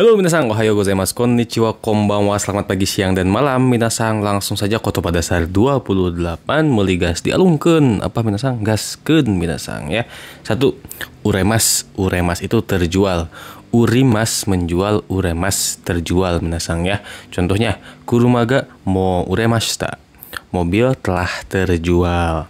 Halo minasang, ohayou gozaimasu, konnichiwa, konbanwa, selamat pagi, siang, dan malam Minasang, langsung saja koto pada dasar 28 Muli gas dialungkan Apa minasang? Gasken minasang ya Satu, uremas Uremas itu terjual Urimas menjual, uremas terjual minasang ya Contohnya, kurumaga mo uremas tak mobil telah terjual.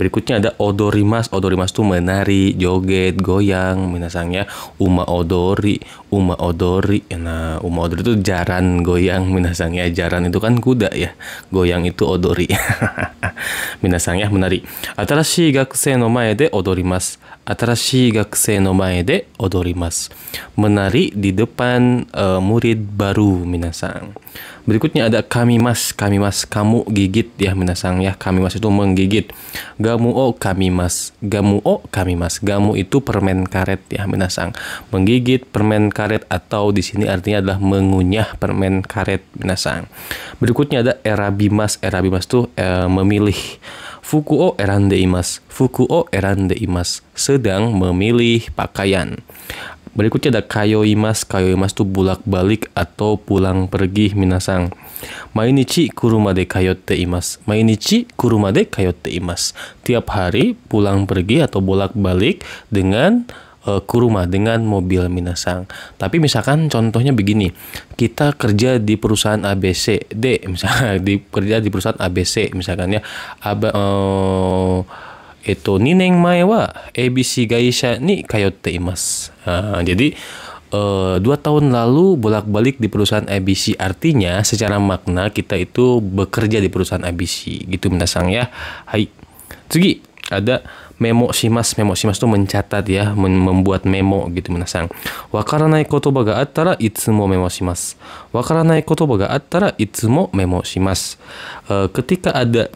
Berikutnya ada Odorimas. Odorimas itu menari, joget, goyang. Minasangnya Uma Odori. Uma Odori. Nah, Uma Odori itu jaran goyang. Minasangnya jaran itu kan kuda ya. Goyang itu Odori. Minasangnya menari. Atarashi gakusei no mae de odorimas. Atarashi gakusei no mae de odorimas. Menari di depan uh, murid baru minasang. Berikutnya ada kami mas, kami mas, kamu gigit ya minasang ya. Kami mas itu menggigit. Gamu o kami mas, gamu o kami mas. Gamu itu permen karet ya minasang. Menggigit permen karet atau di sini artinya adalah mengunyah permen karet minasang. Berikutnya ada era bimas itu eh, memilih. Fuku o erande imas, fuku o erande imas. Sedang memilih pakaian. Berikutnya ada kayoimas. Kayoimas itu bulak balik atau pulang pergi minasang. Mainichi kurumade kayotte imas. Mainichi kurumade kayotte imas. Tiap hari pulang pergi atau bolak-balik dengan uh, kuruma dengan mobil minasang. Tapi misalkan contohnya begini, kita kerja di perusahaan ABC, D misalnya di kerja di perusahaan ABC misalkan ya. Ab uh, eh, えっと、2年前は ABC 会社に通っています。Uh, jadi, uh, dua tahun lalu bolak-balik di perusahaan ABC. Artinya, secara makna kita itu bekerja di perusahaan ABC. Gitu, Minasang ya. Hai. cugi ada memo simas Memo simas itu mencatat ya, membuat memo gitu, Minasang. wakaranai kotoba ga attara itsumo memo simas wakaranai kotoba ga attara itsumo memo simas Uh, ketika ada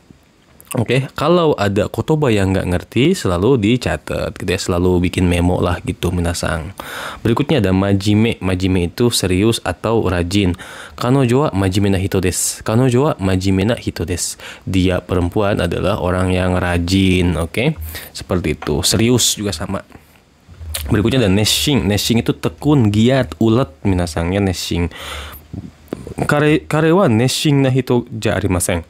Oke, okay. kalau ada kotoba yang nggak ngerti, selalu dicatat gitu ya, selalu bikin memo lah gitu minasang. Berikutnya ada majime. Majime itu serius atau rajin. Kanojo wa majime na hito desu. Kanojo wa majime na hito desu. Dia perempuan adalah orang yang rajin, oke? Okay? Seperti itu. Serius juga sama. Berikutnya ada neshing. Neshing itu tekun, giat, ulet minasangnya neshing. Kare karewa neshing na hito ja arimasen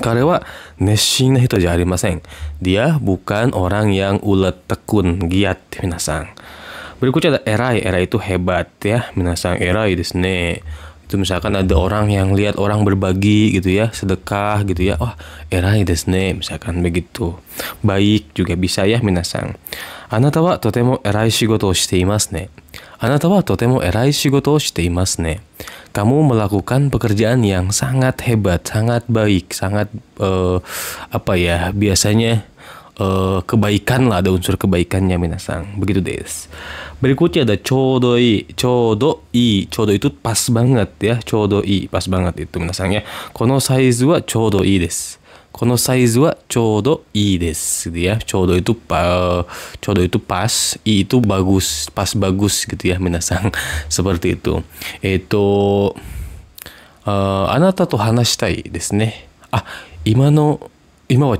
Karya wa neshin hito jari maseng. Dia bukan orang yang ulet tekun giat minasang. Berikutnya ada erai. Erai itu hebat ya. Minasang erai desne. Itu misalkan ada orang yang lihat orang berbagi gitu ya, sedekah gitu ya. Wah, oh, erai desne misalkan begitu. Baik juga bisa ya minasang. Anata wa totemo erai shigoto o shite imasu ne. Anata wa totemo erai shigoto o shite imasu ne kamu melakukan pekerjaan yang sangat hebat, sangat baik, sangat eh, apa ya biasanya eh, kebaikan lah ada unsur kebaikannya minasang begitu des. Berikutnya ada codoi, codoi, codo itu pas banget ya, codoi pas banget itu minasang ya. Kono saizu wa codoi des. このサイズはちょうどいいです。ちょうどいいと、ちょうどいいと、パス、いいと、バグス、パス、バグス、いな、皆さん、えっと、えーとあなたと話したいですね。あ、今の、今 wa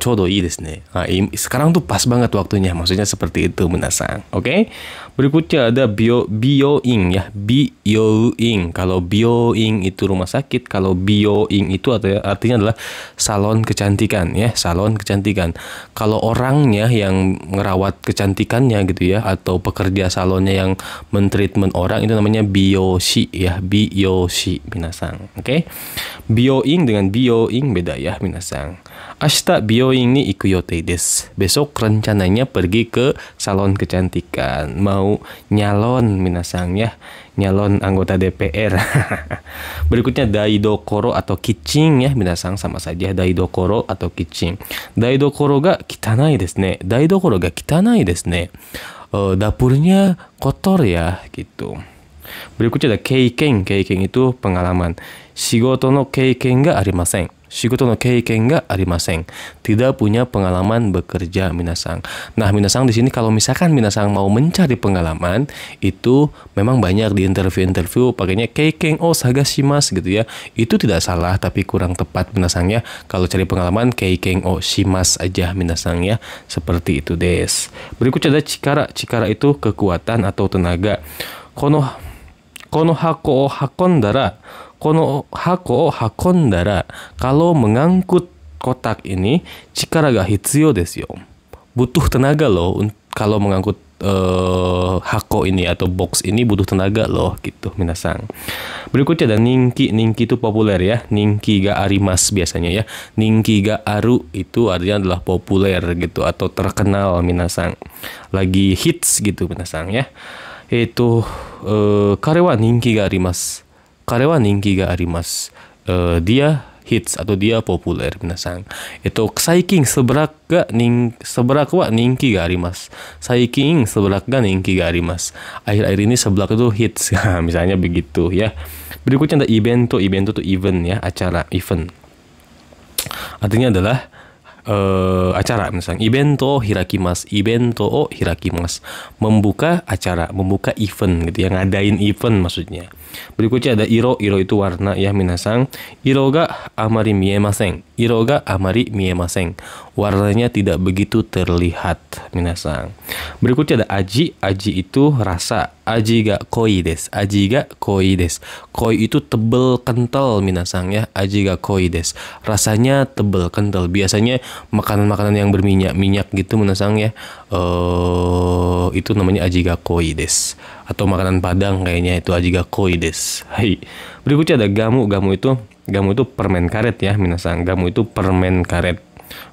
sekarang tuh pas banget waktunya. Maksudnya seperti itu, Munasang. Oke? Berikutnya ada bio bioing ya. Bioing. Kalau bioing itu rumah sakit, kalau bioing itu artinya adalah salon kecantikan ya, salon kecantikan. Kalau orangnya yang ngerawat kecantikannya gitu ya atau pekerja salonnya yang mentreatment orang itu namanya bioshi ya, bioshi minasang. Oke? Okay? Bioing dengan bioing beda ya, minasang. Ashita Bioing ini ikut des. Besok rencananya pergi ke salon kecantikan. Mau nyalon minasang ya. Nyalon anggota DPR. Berikutnya Daidokoro atau Kicing ya minasang sama saja. Daidokoro atau Kicing. Daidokoro ga kitanai desu ne. Daidokoro ga kitanai desu ne. Uh, dapurnya kotor ya gitu. Berikutnya ada keiken. Keiken itu pengalaman. Shigoto no keiken ga arimasen. 仕事の経験がありません。Tidak punya pengalaman bekerja minasang. Nah, minasang di sini kalau misalkan minasang mau mencari pengalaman, itu memang banyak di interview-interview pakainya keiken oh sagashimas gitu ya. Itu tidak salah tapi kurang tepat minasangnya. Kalau cari pengalaman keiken oh shimas aja minasang ya. Seperti itu des. Berikutnya ada cikara. Cikara itu kekuatan atau tenaga. Kono kono hako o hakon Kono hako hakondara, kalau mengangkut kotak ini, cikaraga ga hitsuyo desu yo. Butuh tenaga loh kalau mengangkut uh, hako ini atau box ini butuh tenaga loh gitu minasang. Berikutnya ada ningki. Ningki itu populer ya. Ningki ga arimas biasanya ya. Ningki ga aru itu artinya adalah populer gitu atau terkenal minasang. Lagi hits gitu minasang ya. Itu uh, eh, karewa ningki ga arimas uh, dia hits atau dia populer minasang. Itu saiking seberak ga ning seberak wa ningki ga arimas. Saiking seberak ga ningki ga arimas. Akhir-akhir ini seberak itu hits misalnya begitu ya. Berikutnya ada event to event to event ya acara event. Artinya adalah uh, acara misalnya ibento hirakimas ibento o oh, hirakimas membuka acara membuka event gitu ya ngadain event maksudnya berikutnya ada iro iro itu warna ya minasang iro ga amari miemaseng iro ga amari miemaseng warnanya tidak begitu terlihat minasang berikutnya ada aji aji itu rasa Aji ga koi des. Aji ga koi des. Koi itu tebel kental minasang ya. Aji ga koi des. Rasanya tebel kental. Biasanya makanan-makanan yang berminyak minyak gitu minasang ya. Eh uh, itu namanya aji ga koi des. Atau makanan Padang kayaknya itu aji ga koi des. Hai. Berikutnya ada gamu. Gamu itu gamu itu permen karet ya minasang. Gamu itu permen karet.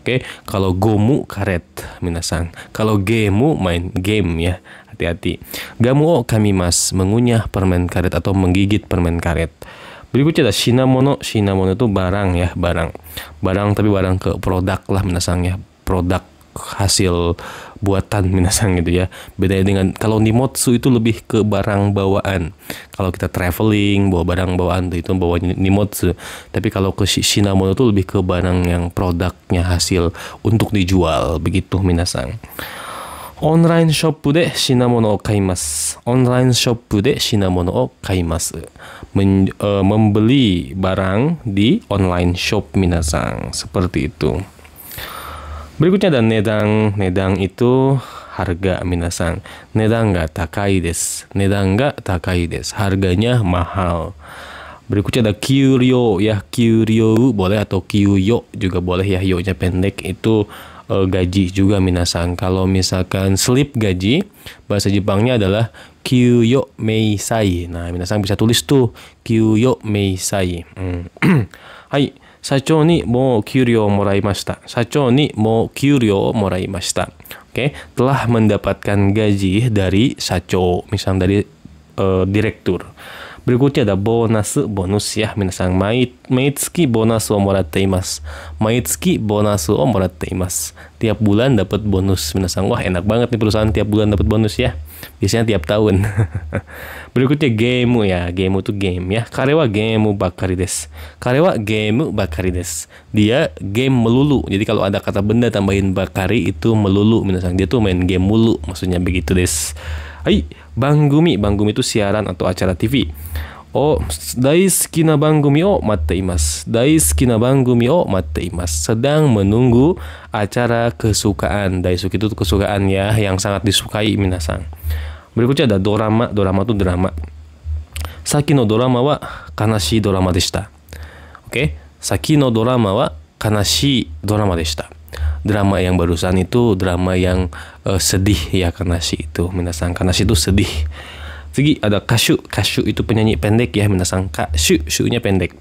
Oke, okay? kalau gomu karet minasang. Kalau gemu main game ya hati-hati. Gamu kami mas mengunyah permen karet atau menggigit permen karet. Berikutnya ada shinamono. Shinamono itu barang ya, barang. Barang tapi barang ke produk lah minasang ya. Produk hasil buatan minasang gitu ya. Beda dengan kalau nimotsu itu lebih ke barang bawaan. Kalau kita traveling bawa barang bawaan itu bawa nimotsu. Tapi kalau ke shinamono itu lebih ke barang yang produknya hasil untuk dijual begitu minasang. オンラインショップで品物を買います。オンラインショップで品物を買います。Men, uh, eh, membeli barang di online shop minasang. Seperti itu. Berikutnya ada nedang. Nedang itu harga minasang. Nedang ga takai des. Nedang ga takai des. Harganya mahal. Berikutnya ada kyuryo ya kyuryo boleh atau kyuyo juga boleh ya yo-nya pendek itu uh, gaji juga minasang. Kalau misalkan slip gaji, bahasa Jepangnya adalah kyuyo meisai. Nah, minasang bisa tulis tuh kyuyo meisai. Hmm. Hai, sacho ni mo kyuryo moraimashita. Sacho ni mo kyuryo moraimashita. Oke, okay? telah mendapatkan gaji dari sacho, misal dari uh, direktur. Berikutnya ada bonus, bonus ya, minasang mai, maitsuki bonus o moratte imasu. Maitsuki bonus o moratte imasu. Tiap bulan dapat bonus minasang. Wah, enak banget nih perusahaan tiap bulan dapat bonus ya. Biasanya tiap tahun. Berikutnya game ya, game itu game ya. Karewa game bakari des. Karewa game bakari des. Dia game melulu. Jadi kalau ada kata benda tambahin bakari itu melulu minasang. Dia tuh main game mulu, maksudnya begitu des. はい番組番組とシアランあとアチャラ TV を大好きな番組を待っています。大好きな番組を待っています。Sedang menunggu acara kesukaan. Daisuki itu kesukaan ya yang sangat disukai minasan. Berikutnya ada dorama. Dorama itu drama. Saki no dorama wa kanashii dorama deshita. Oke. Okay? Saki no dorama wa kanashii dorama deshita drama yang barusan itu drama yang uh, sedih ya karena si itu Minasang si itu sedih Segi ada kasu kasu itu penyanyi pendek ya Minasang kasu Shunya pendek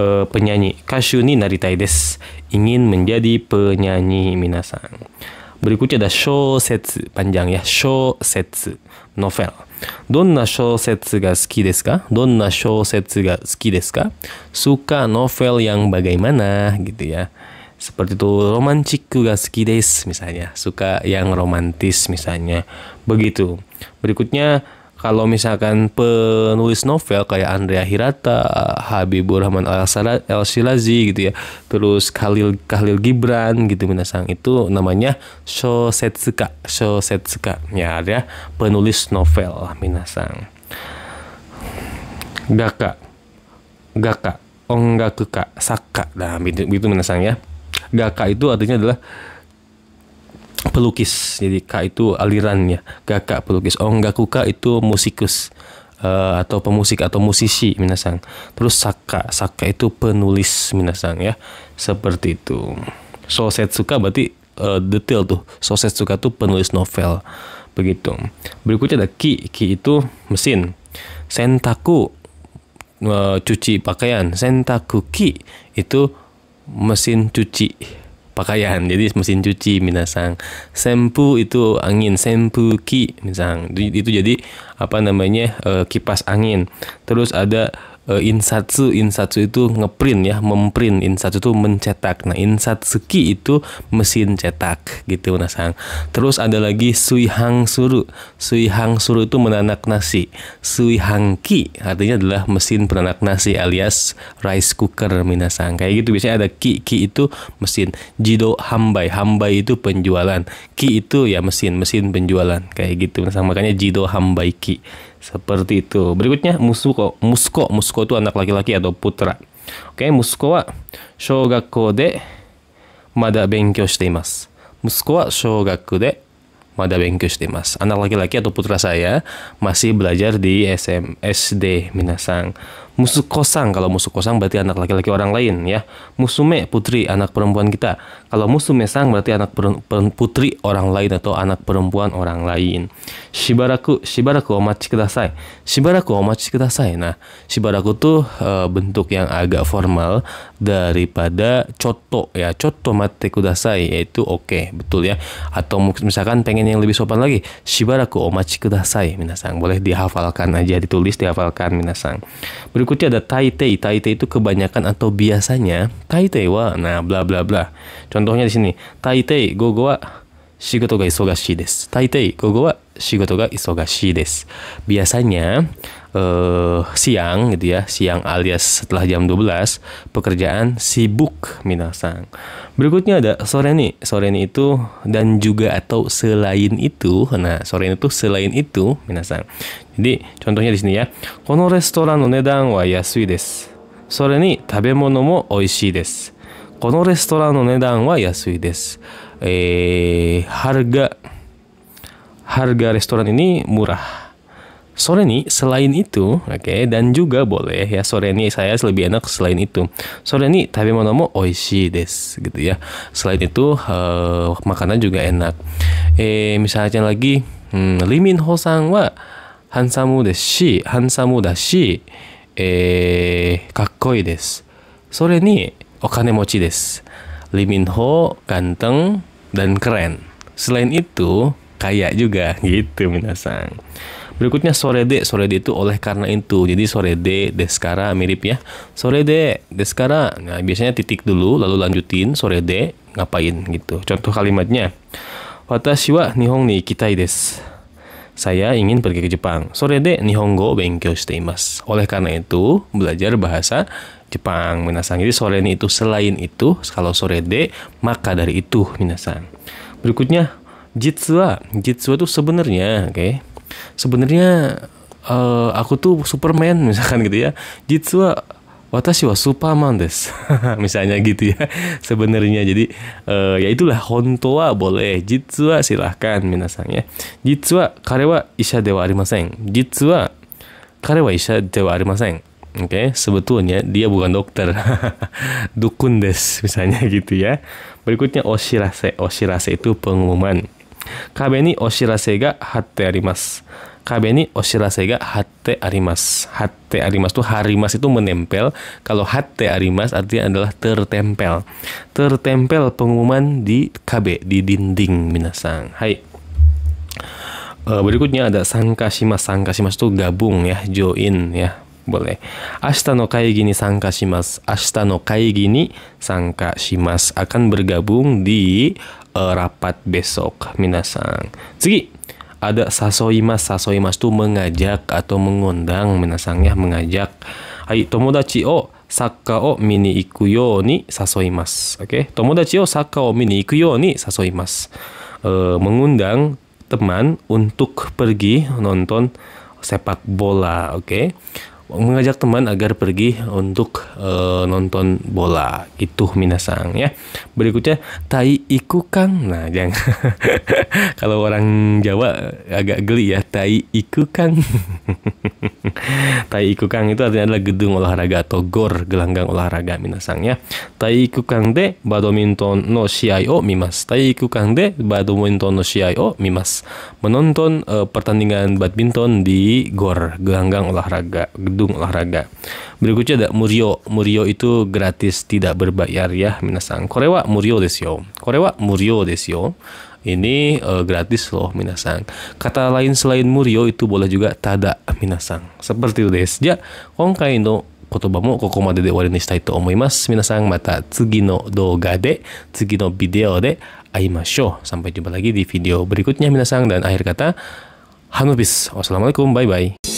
uh, penyanyi kasu ni naritai des ingin menjadi penyanyi Minasang berikutnya ada Shosetsu panjang ya Shosetsu novel donna donna ga ga suki suki ka? Suka novel yang bagaimana gitu ya seperti itu romanciku gak suki des misalnya suka yang romantis misalnya begitu berikutnya kalau misalkan penulis novel kayak Andrea Hirata, Habibur Rahman Al Shilazi gitu ya, terus Khalil Khalil Gibran gitu minasang itu namanya shosetsuka, shosetsuka ya ada penulis novel minasang. Gaka, gaka, Onggakuka, saka, nah itu, itu minasang ya. Gaka itu artinya adalah pelukis. Jadi ka itu alirannya. Gaka pelukis. Oh kuka itu musikus uh, atau pemusik atau musisi minasang. Terus saka, saka itu penulis minasang ya. Seperti itu. suka berarti uh, detail tuh. suka tuh penulis novel. Begitu. Berikutnya ada ki. Ki itu mesin. Sentaku uh, cuci pakaian. Sentaku ki itu mesin cuci pakaian jadi mesin cuci minasang sempu itu angin sempu ki misang itu, jadi apa namanya e, kipas angin terus ada Eh, insatsu insatsu itu ngeprint ya memprint insatsu itu mencetak nah insatsuki itu mesin cetak gitu nah terus ada lagi suihang suru suihang suru itu menanak nasi suihang ki artinya adalah mesin penanak nasi alias rice cooker minasang kayak gitu biasanya ada ki ki itu mesin jido hambai hambai itu penjualan ki itu ya mesin mesin penjualan kayak gitu nasang. makanya jido hambai ki seperti itu. Berikutnya Musuko. Musko Musko itu anak laki-laki atau putra. Oke, okay, Musko wa shogakko de mada benkyou shite imasu. Musko wa de mada benkyou shite imasu. Anak laki-laki atau putra saya masih belajar di SM SD Minasang. Musuh kosang, kalau musuh kosang berarti anak laki-laki orang lain ya. Musume, putri, anak perempuan kita. Kalau musume sang berarti anak putri orang lain atau anak perempuan orang lain. Shibaraku, shibaraku omachi kudasai. Shibaraku omachi kudasai. Nah, shibaraku tuh e, bentuk yang agak formal daripada coto ya. Coto mate kudasai yaitu oke, okay, betul ya. Atau misalkan pengen yang lebih sopan lagi, shibaraku omachi kudasai minasang. Boleh dihafalkan aja, ditulis dihafalkan minasang. Berikutnya ada Taitei. Taitei itu kebanyakan atau biasanya Taitei wa nah bla bla bla. Contohnya di sini Taitei gogo wa shigoto ga isogashi desu. Taitei gogo wa shigoto ga isogashi desu. Biasanya uh, siang gitu ya, siang alias setelah jam 12, pekerjaan sibuk minasang. Berikutnya ada sore nih, sore nih itu dan juga atau selain itu. Nah, sore itu selain itu minasang. Jadi contohnya di sini ya. Kono restoran no nedan wa yasui desu. Sore ni tabemono mo oishii desu. Kono restoran no nedan wa yasui desu. Eh, harga harga restoran ini murah sore ini selain itu oke okay, dan juga boleh ya sore ini saya lebih enak selain itu sore ini tapi mau nomo oishi des gitu ya selain itu uh, makanan juga enak eh misalnya lagi hmm, limin ho sang wa hansamu deshi hansamu dashi eh kakkoi des sore ini okane mochi des limin ho ganteng dan keren selain itu kaya juga gitu minasang Berikutnya sore de, sore de itu oleh karena itu. Jadi sore de sekarang mirip ya. Sore de deskara. Nah, biasanya titik dulu lalu lanjutin sore de ngapain gitu. Contoh kalimatnya. Watashi wa Nihon ni ikitai desu. Saya ingin pergi ke Jepang. Sore de Nihongo benkyou shite imasu. Oleh karena itu, belajar bahasa Jepang minasan. Jadi sore ini itu selain itu, kalau sore de maka dari itu minasan. Berikutnya jitsu wa. Jitsu itu sebenarnya, oke. Okay? sebenarnya uh, aku tuh Superman misalkan gitu ya jitsu watashi wa Superman des misalnya gitu ya sebenarnya jadi uh, ya itulah honto wa boleh jitsu silahkan minasang ya jitsu wa kare wa isha dewa arimasen jitsu wa kare wa isha dewa arimasen Oke, okay, sebetulnya dia bukan dokter. Dukun des misalnya gitu ya. Berikutnya oshirase. Oshirase itu pengumuman itu harimas itu menempel. Kalau hatte arimas artinya adalah tertempel. Tertempel pengumuman di KB di dinding minasang. Hai. Eh, berikutnya ada Sangka Sangkashimas itu gabung ya, join ya boleh. Ashita no kaigi ni sangka shimas. Ashita no kaigi ni sangka mas. Akan bergabung di uh, rapat besok. Minasang. Segi. Ada sasoimas. mas tuh mengajak atau mengundang. Minasang ya mengajak. Hai tomodachi o saka o mini iku yo ni sasoimas. Oke. Okay? Tomodachi o saka o mini iku yo ni sasoimas. Uh, eh, mengundang teman untuk pergi nonton sepak bola, oke? Okay? mengajak teman agar pergi untuk e, nonton bola itu minasang ya berikutnya tai iku kang nah jangan kalau orang Jawa agak geli ya tai iku kang tai iku kang itu artinya adalah gedung olahraga atau gor gelanggang olahraga minasang ya tai iku kang de badminton no shiai o mimas tai iku kang de badminton no shiai o mimas menonton e, pertandingan badminton di gor gelanggang olahraga gedung olahraga. Berikutnya ada Murio. Murio itu gratis tidak berbayar ya minasang. Korewa Murio desyo. Korewa Murio desyo. Ini e, gratis loh minasang. Kata lain selain Murio itu boleh juga tada minasang. Seperti itu des. ya kongkai no koko minasang video de sampai jumpa lagi di video berikutnya, minasang dan akhir kata, Hanubis. Wassalamualaikum, bye bye.